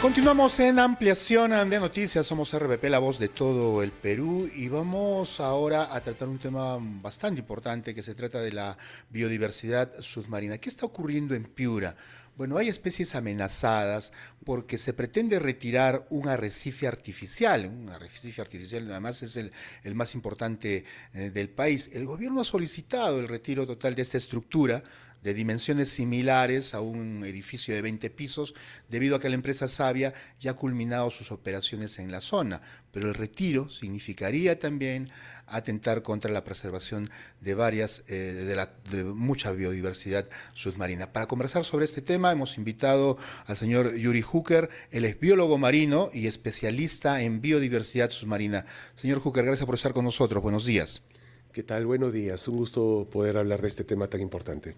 Continuamos en ampliación de noticias, somos RBP, la voz de todo el Perú, y vamos ahora a tratar un tema bastante importante que se trata de la biodiversidad submarina. ¿Qué está ocurriendo en Piura? Bueno, hay especies amenazadas porque se pretende retirar un arrecife artificial, un arrecife artificial además es el, más importante eh, del país. El gobierno ha solicitado el retiro total de esta estructura de dimensiones similares a un edificio de 20 pisos, debido a que la empresa Sabia ya ha culminado sus operaciones en la zona, pero el retiro significaría también atentar contra la preservación de varias, eh, de, la, de mucha biodiversidad submarina. Para conversar sobre este tema hemos invitado al señor Yuri Hooker, él es biólogo marino y especialista en biodiversidad submarina. Señor Hooker, gracias por estar con nosotros. Buenos días. ¿Qué tal? Buenos días. Un gusto poder hablar de este tema tan importante.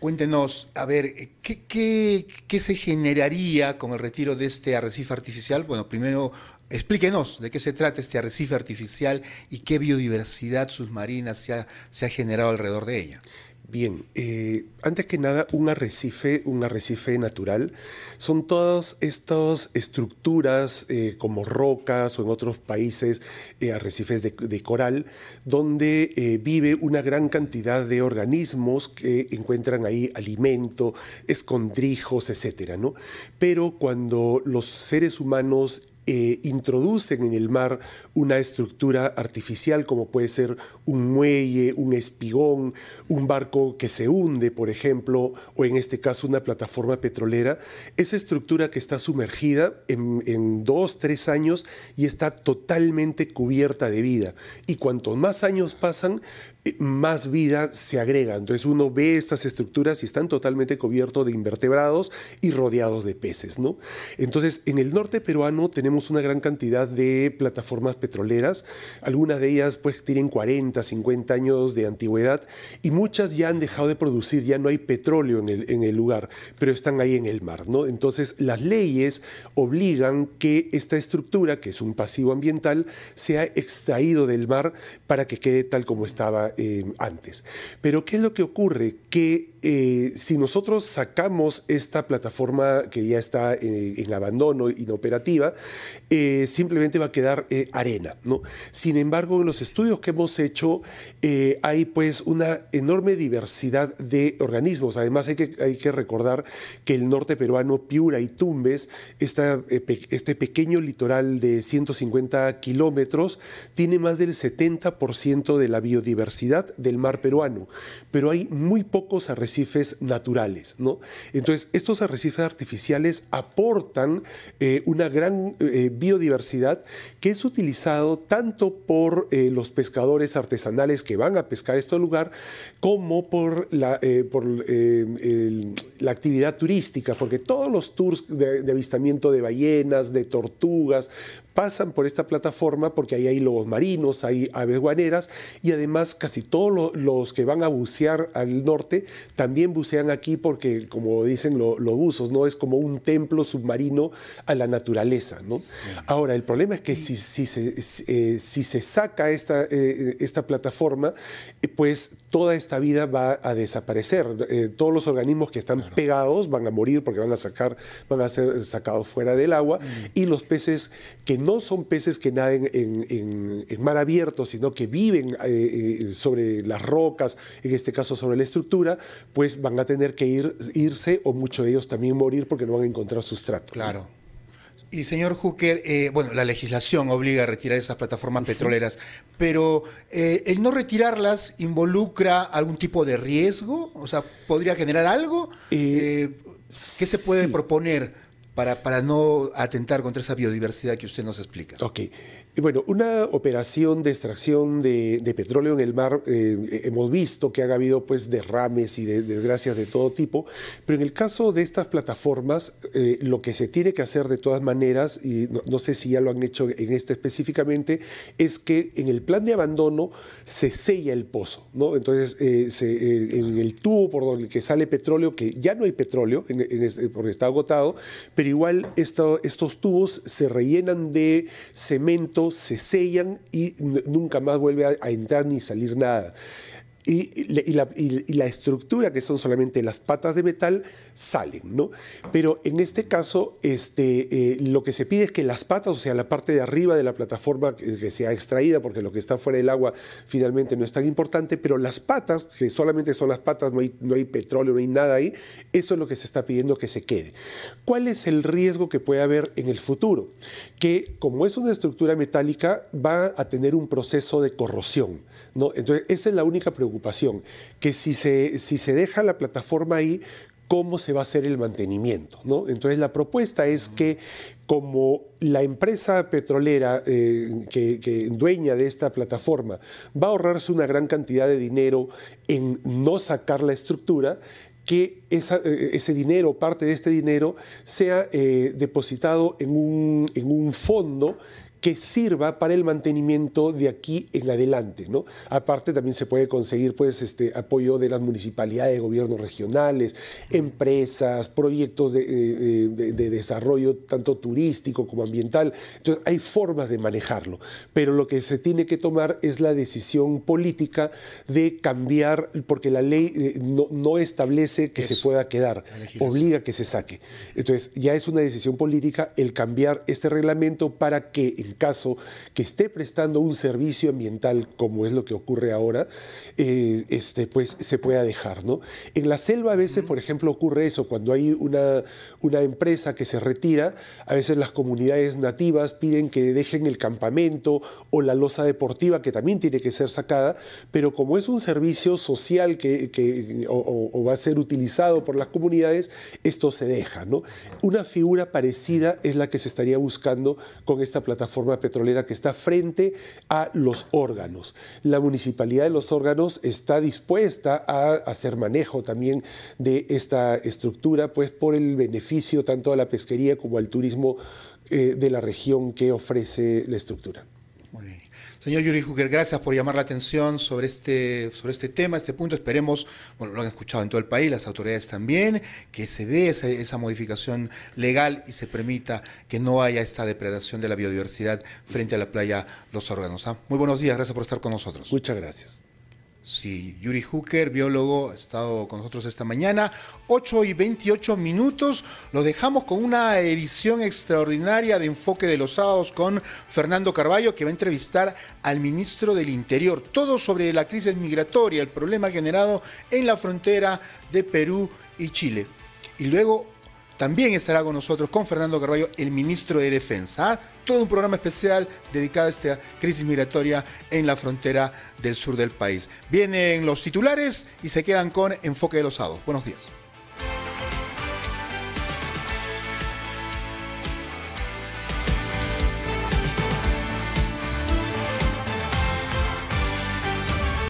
Cuéntenos, a ver, eh, ¿qué, se generaría con el retiro de este arrecife artificial? Bueno, primero explíquenos de qué se trata este arrecife artificial y qué biodiversidad submarina se ha, se ha generado alrededor de ella. Bien, eh, antes que nada, un arrecife, un arrecife natural, son todas estas estructuras eh, como rocas o en otros países, eh, arrecifes de, coral, donde vive una gran cantidad de organismos que encuentran ahí alimento, escondrijos, etc. ¿no? Pero cuando los seres humanos eh, introducen en el mar una estructura artificial como puede ser un muelle, un espigón, un barco que se hunde, por ejemplo, o en este caso una plataforma petrolera, esa estructura que está sumergida en, dos, tres años y está totalmente cubierta de vida. Y cuanto más años pasan, eh, más vida se agrega. Entonces uno ve estas estructuras y están totalmente cubiertos de invertebrados y rodeados de peces. ¿no? Entonces en el norte peruano tenemos una gran cantidad de plataformas petroleras, algunas de ellas pues tienen 40, 50 años de antigüedad y muchas ya han dejado de producir, ya no hay petróleo en el, lugar, pero están ahí en el mar, ¿no? Entonces las leyes obligan que esta estructura, que es un pasivo ambiental, sea extraído del mar para que quede tal como estaba eh, antes. Pero ¿qué es lo que ocurre? Que eh, si nosotros sacamos esta plataforma que ya está eh, en, abandono, inoperativa, eh, simplemente va a quedar arena. ¿no? Sin embargo, en los estudios que hemos hecho hay pues una enorme diversidad de organismos. Además hay que, hay que recordar que el norte peruano, Piura y Tumbes, este pequeño litoral de 150 kilómetros, tiene más del 70% de la biodiversidad del mar peruano, pero hay muy pocos arrecifes naturales. ¿no? Entonces, estos arrecifes artificiales aportan eh, una gran eh, biodiversidad que es utilizado tanto por eh, los pescadores artesanales que van a pescar este lugar como por la, por, la actividad turística, porque todos los tours de avistamiento de ballenas, de tortugas, pasan por esta plataforma porque ahí hay lobos marinos, hay aves guaneras y además casi todos los, que van a bucear al norte también bucean aquí porque, como dicen los buzos, ¿no? es como un templo submarino a la naturaleza. ¿no? Ahora, el problema es que si, se, eh, si se saca esta, eh, esta plataforma, eh, pues toda esta vida va a desaparecer. Eh, todos los organismos que están pegados van a morir porque van a, sacar, van a ser sacados fuera del agua. Mm. Y los peces que no son peces que naden en, mar abierto, sino que viven eh, eh, sobre las rocas, en este caso sobre la estructura, pues van a tener que irse o muchos de ellos también morir porque no van a encontrar sustrato. Claro. Y señor Hooker, eh, bueno, la legislación obliga a retirar esas plataformas petroleras, pero eh, el no retirarlas involucra algún tipo de riesgo, o sea, podría generar algo. Eh, ¿Qué se puede proponer para, no atentar contra esa biodiversidad que usted nos explica. Ok. bueno, una operación de extracción de, petróleo en el mar, eh, hemos visto que han habido pues derrames y desgracias de todo tipo, pero en el caso de estas plataformas, eh, lo que se tiene que hacer de todas maneras, y no, sé si ya lo han hecho en este específicamente, es que en el plan de abandono se sella el pozo, ¿no? Entonces, eh, en el tubo por donde sale petróleo, que ya no hay petróleo, porque está agotado, pero igual estos tubos se rellenan de cemento, se sellan y nunca más vuelve a entrar ni salir nada y, la, estructura, que son solamente las patas de metal, salen, ¿no? Pero en este caso, este, eh, lo que se pide es que las patas, o sea, la parte de arriba de la plataforma que, sea extraída, porque lo que está fuera del agua finalmente no es tan importante, pero las patas, que solamente son las patas, no hay, no hay petróleo, no hay nada ahí, eso es lo que se está pidiendo que se quede. ¿Cuál es el riesgo que puede haber en el futuro? Que como es una estructura metálica, va a tener un proceso de corrosión, ¿no? Entonces, esa es la única pregunta que si se, si se deja la plataforma ahí, cómo se va a hacer el mantenimiento. ¿no? Entonces la propuesta es que como la empresa petrolera eh, que, dueña de esta plataforma va a ahorrarse una gran cantidad de dinero en no sacar la estructura, que eh, ese dinero, parte de este dinero, sea eh, depositado en un, en un fondo que sirva para el mantenimiento de aquí en adelante. ¿no? Aparte también se puede conseguir pues, este, apoyo de las municipalidades, de gobiernos regionales, empresas, proyectos eh, eh, de, desarrollo tanto turístico como ambiental. Entonces hay formas de manejarlo, pero lo que se tiene que tomar es la decisión política de cambiar, porque la ley eh, no, establece que se pueda quedar, obliga que se saque. Entonces ya es una decisión política el cambiar este reglamento para que caso que esté prestando un servicio ambiental como es lo que ocurre ahora, eh, este, pues se pueda dejar. ¿no? En la selva a veces, por ejemplo, ocurre eso, cuando hay una, una empresa que se retira, a veces las comunidades nativas piden que dejen el campamento o la losa deportiva, que también tiene que ser sacada, pero como es un servicio social que, o, va a ser utilizado por las comunidades, esto se deja. ¿no? Una figura parecida es la que se estaría buscando con esta plataforma petrolera que está frente a los órganos. La municipalidad de los órganos está dispuesta a hacer manejo también de esta estructura, pues por el beneficio tanto a la pesquería como al turismo eh, de la región que ofrece la estructura. Muy bien. Señor Yuri gracias por llamar la atención sobre este, sobre este tema, este punto. Esperemos, bueno, lo han escuchado en todo el país, las autoridades también, que se dé esa, esa modificación legal y se permita que no haya esta depredación de la biodiversidad frente a la playa Los Árganos. ¿ah? Muy buenos días, gracias por estar con nosotros. Muchas gracias. Sí, Yuri Hooker, biólogo, ha estado con nosotros esta mañana. 8 y 28 minutos. Lo dejamos con una edición extraordinaria de Enfoque de los Sábados con Fernando Carballo, que va a entrevistar al ministro del Interior. Todo sobre la crisis migratoria, el problema generado en la frontera de Perú y Chile. Y luego también estará con nosotros, con Fernando Carballo, el ministro de Defensa. ¿ah? Todo un programa especial dedicado a esta crisis migratoria en la frontera del sur del país. Vienen los titulares y se quedan con Enfoque de los Sábados. Buenos días.